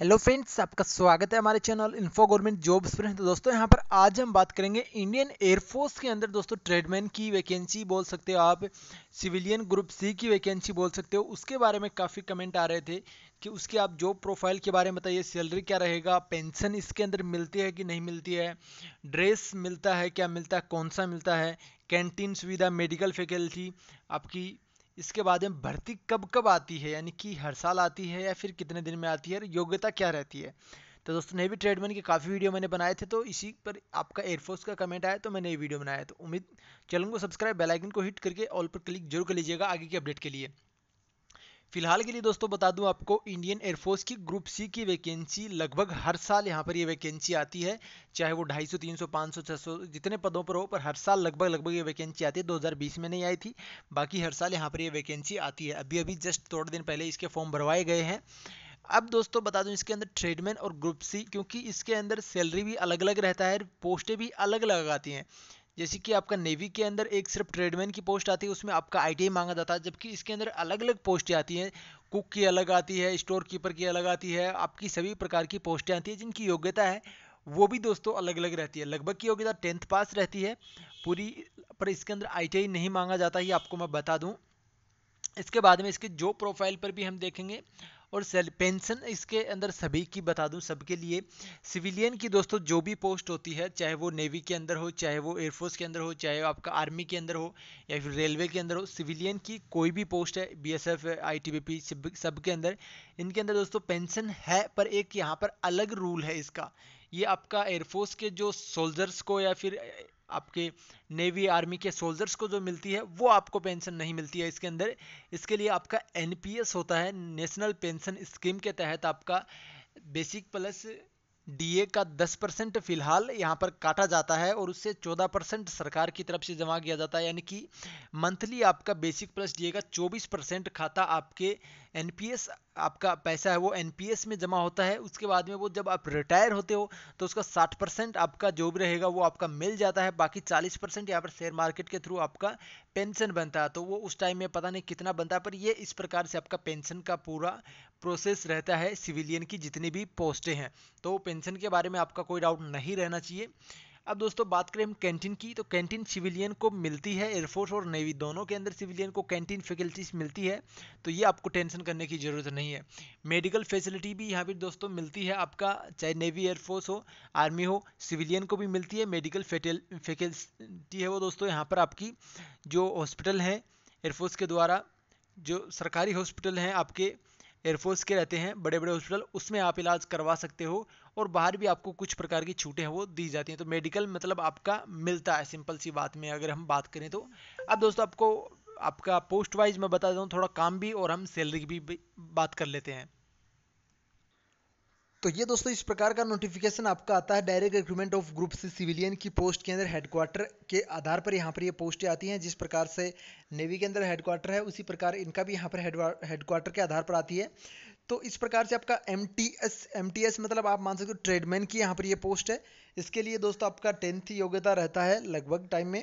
hello friends आपका स्वागत है हमारे चैनल इन्फो गवर्नमेंट जॉब्स पर तो दोस्तों यहां पर आज हम बात करेंगे इंडियन एयरफोर्स के अंदर दोस्तों ट्रेडमैन की वैकेंसी बोल सकते हो आप सिविलियन ग्रुप सी की वैकेंसी बोल सकते हो उसके बारे में काफ़ी कमेंट आ रहे थे कि उसके आप जॉब प्रोफाइल के बारे में बताइए सैलरी क्या रहेगा पेंशन इसके अंदर मिलती है कि नहीं मिलती है ड्रेस मिलता है क्या मिलता है कौन सा मिलता है कैंटीन सुविधा मेडिकल फैकल्टी आपकी इसके बाद में भर्ती कब कब आती है यानी कि हर साल आती है या फिर कितने दिन में आती है योग्यता क्या रहती है तो दोस्तों नेवी ट्रेडमैन के काफ़ी वीडियो मैंने बनाए थे तो इसी पर आपका एयरफोर्स का कमेंट आया तो मैंने ये वीडियो बनाया तो उम्मीद चैनल को सब्सक्राइब बेलाइकन को हिट करके ऑल पर क्लिक जरूर कर लीजिएगा आगे की अपडेट के लिए फिलहाल के लिए दोस्तों बता दूं आपको इंडियन एयरफोर्स की ग्रुप सी की वैकेंसी लगभग हर साल यहाँ पर ये वैकेंसी आती है चाहे वो 250, 300, 500, 600 जितने पदों पर हो पर हर साल लगभग लगभग ये वैकेंसी आती है 2020 में नहीं आई थी बाकी हर साल यहाँ पर ये वैकेंसी आती है अभी अभी जस्ट थोड़े दिन पहले इसके फॉर्म भरवाए गए हैं अब दोस्तों बता दूं इसके अंदर ट्रेडमैन और ग्रुप सी क्योंकि इसके अंदर सैलरी भी अलग अलग रहता है पोस्टें भी अलग अलग आती हैं जैसे कि आपका नेवी के अंदर एक सिर्फ ट्रेडमैन की पोस्ट आती है उसमें आपका आई मांगा जाता है जबकि इसके अंदर अलग अलग पोस्टें आती हैं कुक की अलग आती है स्टोर कीपर की अलग आती है आपकी सभी प्रकार की पोस्टें आती हैं जिनकी योग्यता है वो भी दोस्तों अलग अलग रहती है लगभग की योग्यता टेंथ पास रहती है पूरी पर इसके अंदर आई नहीं मांगा जाता ये आपको मैं बता दूँ इसके बाद में इसके जॉब प्रोफाइल पर भी हम देखेंगे और सेल पेंशन इसके अंदर सभी की बता दूं सबके लिए सिविलियन की दोस्तों जो भी पोस्ट होती है चाहे वो नेवी के अंदर हो चाहे वो एयरफोर्स के अंदर हो चाहे वो आपका आर्मी के अंदर हो या फिर रेलवे के अंदर हो सिविलियन की कोई भी पोस्ट है B S F I T B P अंदर इनके अंदर दोस्तों पेंशन है पर एक यहाँ पर अलग रूल है इसका ये आपका एयरफोर्स के जो सोल्जर्स को या फिर आपके नेवी आर्मी के सोल्जर्स को जो मिलती है वो आपको पेंशन नहीं मिलती है इसके अंदर इसके लिए आपका एन होता है नेशनल पेंशन स्कीम के तहत आपका बेसिक प्लस डीए का 10 परसेंट फिलहाल यहाँ पर काटा जाता है और उससे 14 परसेंट सरकार की तरफ से जमा किया जाता है यानी कि मंथली आपका बेसिक प्लस डीए का 24 परसेंट खाता आपके एनपीएस आपका पैसा है वो एनपीएस में जमा होता है उसके बाद में वो जब आप रिटायर होते हो तो उसका 60 परसेंट आपका जो भी रहेगा वो आपका मिल जाता है बाकी 40 परसेंट यहाँ पर शेयर मार्केट के थ्रू आपका पेंशन बनता है तो वो उस टाइम में पता नहीं कितना बनता है पर ये इस प्रकार से आपका पेंशन का पूरा प्रोसेस रहता है सिविलियन की जितनी भी पोस्टें हैं तो पेंशन के बारे में आपका कोई डाउट नहीं रहना चाहिए अब दोस्तों बात करें हम कैंटीन की तो कैंटीन सिविलियन को मिलती है एयरफोर्स और नेवी दोनों के अंदर सिविलियन को कैंटीन फैकल्टीज मिलती है तो ये आपको टेंशन करने की ज़रूरत नहीं है मेडिकल फैसिलिटी भी यहाँ पर दोस्तों मिलती है आपका चाहे नेवी एयरफोर्स हो आर्मी हो सिविलियन को भी मिलती है मेडिकल फैकल्टी है वो दोस्तों यहाँ पर आपकी जो हॉस्पिटल हैं एयरफोर्स के द्वारा जो सरकारी हॉस्पिटल हैं आपके एयरफोर्स के रहते हैं बड़े बड़े हॉस्पिटल उसमें आप इलाज करवा सकते हो और बाहर भी आपको कुछ प्रकार की छूटें हैं वो दी जाती हैं तो मेडिकल मतलब आपका मिलता है सिंपल सी बात में अगर हम बात करें तो अब दोस्तों आपको आपका पोस्ट वाइज मैं बता दूँ थोड़ा काम भी और हम सैलरी की भी बात कर लेते हैं तो ये दोस्तों इस प्रकार का नोटिफिकेशन आपका आता है direct recruitment of group C civilian की पोस्ट के अंदर हेडक्वार्टर के आधार पर यहाँ पर ये पोस्टें आती हैं जिस प्रकार से नेवी के अंदर हेडक्वार्टर है उसी प्रकार इनका भी यहाँ पर हेडक्वार्टर के आधार पर आती है तो इस प्रकार से आपका M T S M T S मतलब आप मान सकते हो ट्रेडमैन की यहाँ पर ये पोस्ट है इसके लिए दोस्तों आपका टेंथ योग्यता रहता है लगभग टाइम में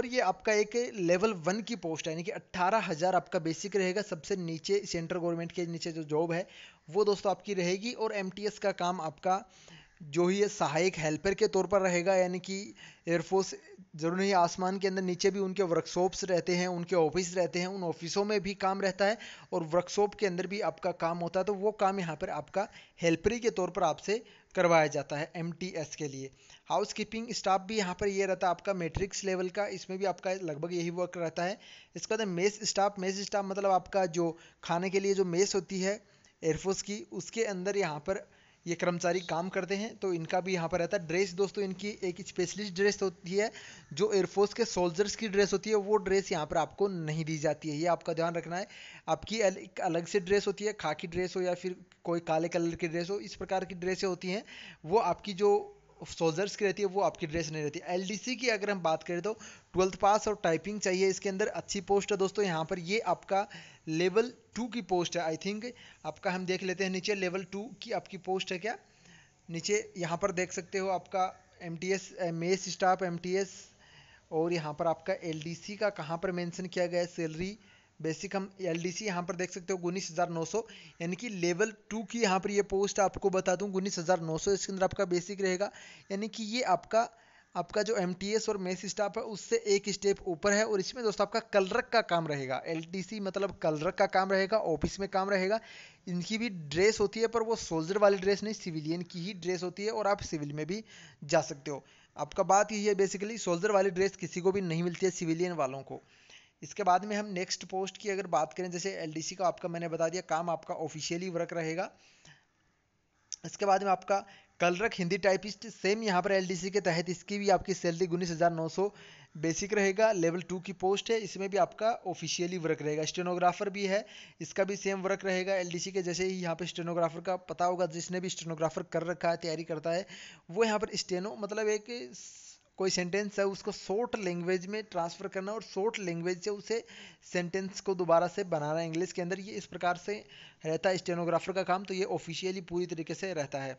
और ये आपका एक लेवल वन की पोस्ट है यानी कि अट्ठारह हज़ार आपका बेसिक रहेगा सबसे नीचे सेंट्रल गवर्नमेंट के नीचे जो जॉब है वो दोस्तों आपकी रहेगी और एम का काम आपका जो ही सहायक हेल्पर के तौर पर रहेगा यानी कि एयरफोर्स जरूर नहीं आसमान के अंदर नीचे भी उनके वर्कशॉप्स रहते हैं उनके ऑफिस रहते हैं उन ऑफिसों में भी काम रहता है और वर्कशॉप के अंदर भी आपका काम होता है तो वो काम यहाँ पर आपका हेल्परी के तौर पर आपसे करवाया जाता है एम के लिए हाउस कीपिंग स्टाफ भी यहाँ पर ये रहता है आपका मेट्रिक्स लेवल का इसमें भी आपका लगभग यही वर्क रहता है इसके बाद मतलब मेस स्टाफ मेस स्टाफ मतलब आपका जो खाने के लिए जो मेस होती है एयरफोर्स की उसके अंदर यहाँ पर ये कर्मचारी काम करते हैं तो इनका भी यहाँ पर रहता है ड्रेस दोस्तों इनकी एक स्पेशलिस्ट ड्रेस होती है जो एयरफोर्स के सोल्जर्स की ड्रेस होती है वो ड्रेस यहाँ पर आपको नहीं दी जाती है ये आपका ध्यान रखना है आपकी अलग से ड्रेस होती है खाकी ड्रेस हो या फिर कोई काले कलर की ड्रेस हो इस प्रकार की ड्रेसें होती हैं वो आपकी जो सोल्जर्स की रहती है वो आपकी ड्रेस नहीं रहती सी की अगर हम बात करें तो ट्वेल्थ पास और टाइपिंग चाहिए इसके अंदर अच्छी पोस्ट है दोस्तों यहाँ पर ये आपका लेवल टू की पोस्ट है आई थिंक आपका हम देख लेते हैं नीचे लेवल टू की आपकी पोस्ट है क्या नीचे यहाँ पर देख सकते हो आपका M T S S staff M T S और यहाँ पर आपका एल डी सी का कहाँ पर मैंशन किया गया है सैलरी बेसिक हम एल डी सी यहाँ पर देख सकते हो उन्नीस हज़ार नौ सौ यानी कि लेवल टू की यहाँ पर ये पोस्ट आपको बता दूँ उन्नीस हज़ार नौ सौ इसके अंदर आपका बेसिक रहेगा यानी कि ये आपका आपका जो एम और मेस स्टाफ है उससे एक स्टेप ऊपर है और इसमें दोस्तों आपका कलरक का काम रहेगा एल मतलब कलरक का काम रहेगा ऑफिस में काम रहेगा इनकी भी ड्रेस होती है पर वो सोल्जर वाली ड्रेस नहीं सिविलियन की ही ड्रेस होती है और आप सिविल में भी जा सकते हो आपका बात यही है बेसिकली सोल्जर वाली ड्रेस किसी को भी नहीं मिलती है सिविलियन वालों को इसके बाद में हम नेक्स्ट पोस्ट की अगर बात करें जैसे एलडीसी का आपका मैंने बता दिया काम आपका ऑफिशियली वर्क रहेगा इसके बाद में आपका कलरक हिंदी टाइपिस्ट सेम यहाँ पर एलडीसी के तहत इसकी भी आपकी सैलरी उन्नीस हज़ार नौ सौ बेसिक रहेगा लेवल टू की पोस्ट है इसमें भी आपका ऑफिशियली वर्क रहेगा स्टेनोग्राफर भी है इसका भी सेम वर्क रहेगा एलडीसी के जैसे ही यहाँ पे स्टेनोग्राफर का पता होगा जिसने भी स्टेनोग्राफर कर रखा है तैयारी करता है वो यहाँ पर स्टेनो मतलब एक कोई सेंटेंस है उसको शॉर्ट लैंग्वेज में ट्रांसफ़र करना और शॉर्ट लैंग्वेज से उसे सेंटेंस को दोबारा से बनाना इंग्लिश के अंदर ये इस प्रकार से रहता है स्टेनोग्राफर का काम तो ये ऑफिशियली पूरी तरीके से रहता है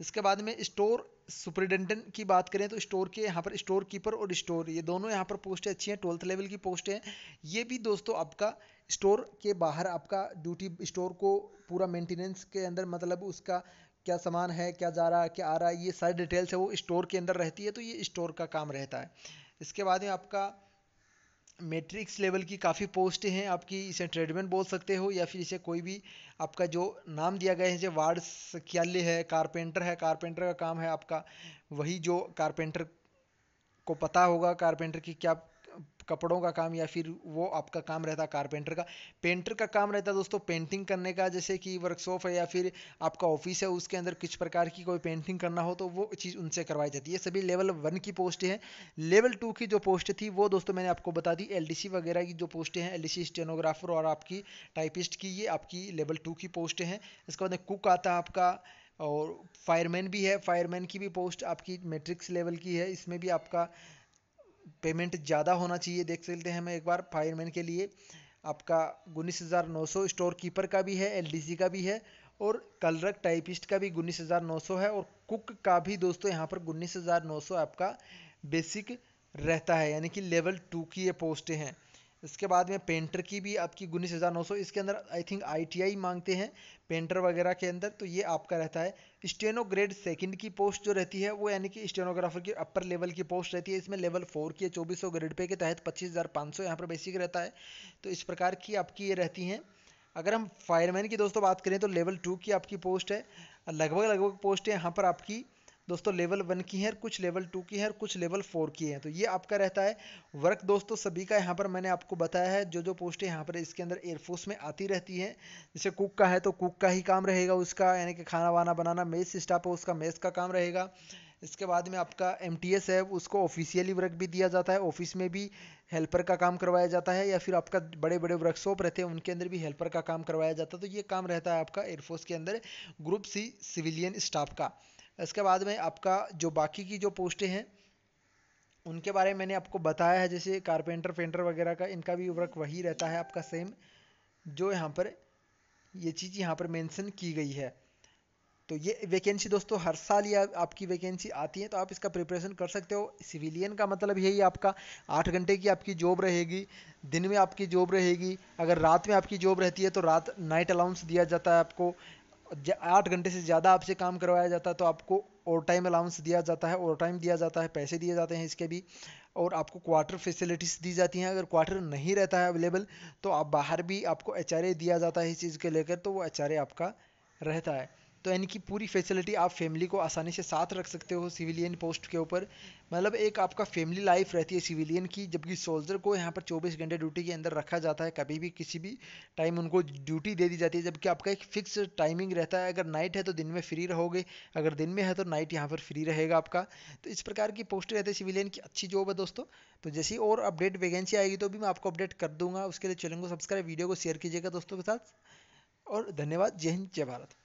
इसके बाद में स्टोर सुपरिटेंडेंट की बात करें तो स्टोर के यहाँ पर स्टोर कीपर और स्टोर ये दोनों यहाँ पर पोस्टें अच्छी हैं ट्वेल्थ लेवल की पोस्ट हैं ये भी दोस्तों आपका स्टोर के बाहर आपका ड्यूटी स्टोर को पूरा मेंटेनेंस के अंदर मतलब उसका क्या सामान है क्या जा रहा है क्या आ रहा है ये सारी डिटेल्स है वो स्टोर के अंदर रहती है तो ये स्टोर का काम रहता है इसके बाद में आपका मैट्रिक्स लेवल की काफ़ी पोस्ट हैं आपकी इसे ट्रेडमेंट बोल सकते हो या फिर इसे कोई भी आपका जो नाम दिया गया है जैसे वार्ड सख्याल्य है कारपेंटर है कारपेंटर का काम है आपका वही जो कारपेंटर को पता होगा कारपेंटर की क्या कपड़ों का काम या फिर वो आपका काम रहता कारपेंटर का पेंटर का काम रहता दोस्तों पेंटिंग करने का जैसे कि वर्कशॉप है या फिर आपका ऑफिस है उसके अंदर किस प्रकार की कोई पेंटिंग करना हो तो वो चीज़ उनसे करवाई जाती है सभी लेवल वन की पोस्ट है लेवल टू की जो पोस्ट थी वो दोस्तों मैंने आपको बता दी एल वगैरह की जो पोस्टें हैं एल स्टेनोग्राफर और आपकी टाइपिस्ट की ये आपकी लेवल टू की पोस्टें हैं इसके बाद कुक आता है आपका और फायरमैन भी है फायरमैन की भी पोस्ट आपकी मैट्रिक्स लेवल की है इसमें भी आपका पेमेंट ज़्यादा होना चाहिए देख सकते हैं हमें एक बार फायरमैन के लिए आपका उन्नीस हज़ार नौ सौ स्टोर कीपर का भी है एलडीसी का भी है और कलरक टाइपिस्ट का भी उन्नीस हज़ार नौ सौ है और कुक का भी दोस्तों यहाँ पर उन्नीस हज़ार नौ सौ आपका बेसिक रहता है यानी कि लेवल टू की ये पोस्टें हैं इसके बाद में पेंटर की भी आपकी उन्नीस हज़ार नौ सौ इसके अंदर आई थिंक आईटीआई मांगते हैं पेंटर वगैरह के अंदर तो ये आपका रहता है स्टेनो ग्रेड सेकंड की पोस्ट जो रहती है वो यानी कि स्टेनोग्राफर की अपर लेवल की पोस्ट रहती है इसमें लेवल फोर की है चौबीस सौ ग्रेड पे के तहत पच्चीस हज़ार पाँच सौ यहाँ पर बेसिक रहता है तो इस प्रकार की आपकी ये रहती हैं अगर हम फायरमैन की दोस्तों बात करें तो लेवल टू की आपकी पोस्ट है लगभग लगभग पोस्ट है यहाँ पर आपकी दोस्तों लेवल वन की है कुछ लेवल टू की है कुछ लेवल फोर की है तो ये आपका रहता है वर्क दोस्तों सभी का यहाँ पर मैंने आपको बताया है जो जो पोस्टें यहाँ पर इसके अंदर एयरफोर्स में आती रहती है जैसे कुक का है तो कुक का ही काम रहेगा उसका यानी कि खाना वाना बनाना मेस स्टाफ है उसका मेस का काम रहेगा इसके बाद में आपका एम है उसको ऑफिशियली वर्क भी दिया जाता है ऑफिस में भी हेल्पर का काम करवाया जाता है या फिर आपका बड़े बड़े वर्कशॉप रहते हैं उनके अंदर भी हेल्पर का काम करवाया जाता है तो ये काम रहता है आपका एयरफोर्स के अंदर ग्रुप सी सिविलियन स्टाफ का इसके बाद में आपका जो बाकी की जो पोस्टें हैं उनके बारे में मैंने आपको बताया है जैसे कारपेंटर पेंटर वगैरह का इनका भी वर्क वही रहता है आपका सेम जो यहाँ पर ये चीज़ यहाँ पर मेंशन की गई है तो ये वैकेंसी दोस्तों हर साल ये आपकी वैकेंसी आती है तो आप इसका प्रिपरेशन कर सकते हो सिविलियन का मतलब यही आपका आठ घंटे की आपकी जॉब रहेगी दिन में आपकी जॉब रहेगी अगर रात में आपकी जॉब रहती है तो रात नाइट अलाउंस दिया जाता है आपको आठ घंटे से ज़्यादा आपसे काम करवाया जाता है तो आपको ओवर टाइम अलाउंस दिया जाता है ओवर टाइम दिया जाता है पैसे दिए जाते हैं इसके भी और आपको क्वार्टर फैसिलिटीज़ दी जाती हैं अगर क्वार्टर नहीं रहता है अवेलेबल तो आप बाहर भी आपको एच दिया जाता है इस चीज़ के लेकर तो वो एच आपका रहता है तो यानी कि पूरी फैसिलिटी आप फैमिली को आसानी से साथ रख सकते हो सिविलियन पोस्ट के ऊपर मतलब एक आपका फैमिली लाइफ रहती है सिविलियन की जबकि सोल्जर को यहाँ पर 24 घंटे ड्यूटी के अंदर रखा जाता है कभी भी किसी भी टाइम उनको ड्यूटी दे दी जाती है जबकि आपका एक फिक्स टाइमिंग रहता है अगर नाइट है तो दिन में फ्री रहोगे अगर दिन में है तो नाइट यहाँ पर फ्री रहेगा आपका तो इस प्रकार की पोस्ट रहती है सिविलियन की अच्छी जॉब है दोस्तों तो जैसी और अपडेट वैकेंसी आएगी तो भी मैं आपको अपडेट कर दूंगा उसके लिए चैनल को सब्सक्राइब वीडियो को शेयर कीजिएगा दोस्तों के साथ और धन्यवाद जय हिंद जय भारत